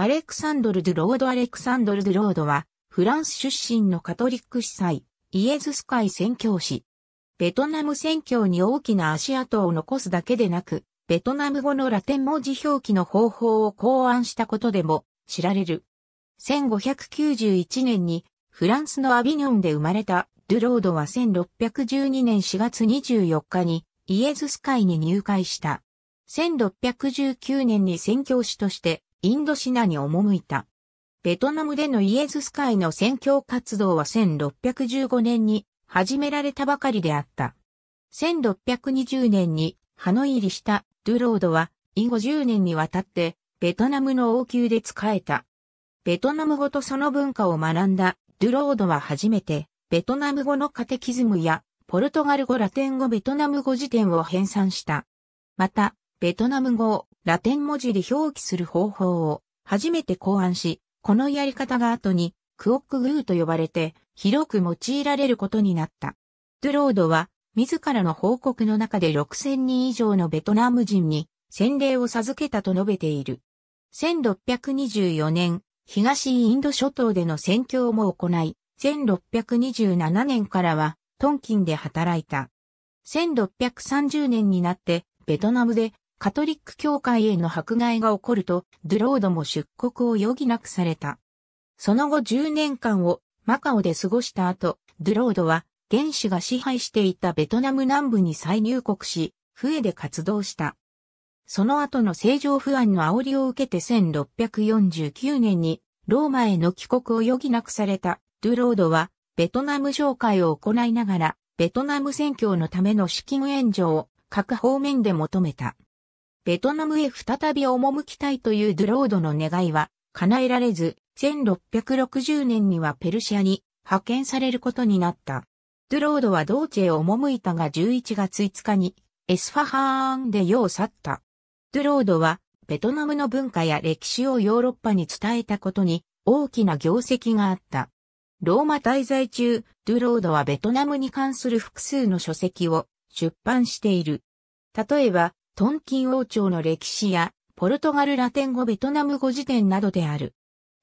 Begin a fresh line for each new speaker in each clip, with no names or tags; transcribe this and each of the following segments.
アレクサンドル・ドゥ・ロード・アレクサンドル・ドゥ・ロードは、フランス出身のカトリック司祭、イエズス会宣教師。ベトナム宣教に大きな足跡を残すだけでなく、ベトナム語のラテン文字表記の方法を考案したことでも知られる。1591年にフランスのアビニョンで生まれたドゥロードは1612年4月24日にイエズス会に入会した。1619年に宣教師としてインドシナに赴いた。ベトナムでのイエズス会の宣教活動は1615年に始められたばかりであった。1620年にハノイ入りしたドゥロードは、以後10年にわたって、ベトナムの王宮で仕えた。ベトナム語とその文化を学んだドゥロードは初めて、ベトナム語のカテキズムや、ポルトガル語ラテン語ベトナム語辞典を編纂した。また、ベトナム語をラテン文字で表記する方法を初めて考案し、このやり方が後にクオックグーと呼ばれて広く用いられることになった。ドゥロードは自らの報告の中で6000人以上のベトナム人に洗礼を授けたと述べている。1624年、東インド諸島での宣教も行い、1627年からはトンキンで働いた。1630年になってベトナムでカトリック教会への迫害が起こると、ドゥロードも出国を余儀なくされた。その後10年間をマカオで過ごした後、ドゥロードは原始が支配していたベトナム南部に再入国し、笛で活動した。その後の政情不安の煽りを受けて1649年にローマへの帰国を余儀なくされたドゥロードはベトナム紹会を行いながらベトナム選挙のための資金援助を各方面で求めた。ベトナムへ再び赴きたいというドゥロードの願いは叶えられず、1660年にはペルシアに派遣されることになった。ドゥロードは同地へ赴いたが11月5日にエスファハーンで世を去った。ドゥロードはベトナムの文化や歴史をヨーロッパに伝えたことに大きな業績があった。ローマ滞在中、ドゥロードはベトナムに関する複数の書籍を出版している。例えば、トンキン王朝の歴史や、ポルトガルラテン語ベトナム語辞典などである。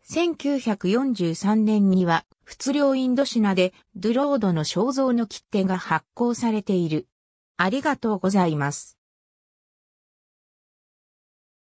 1943年には、仏領インドシナで、ドゥロードの肖像の切手が発行されている。ありがとうございます。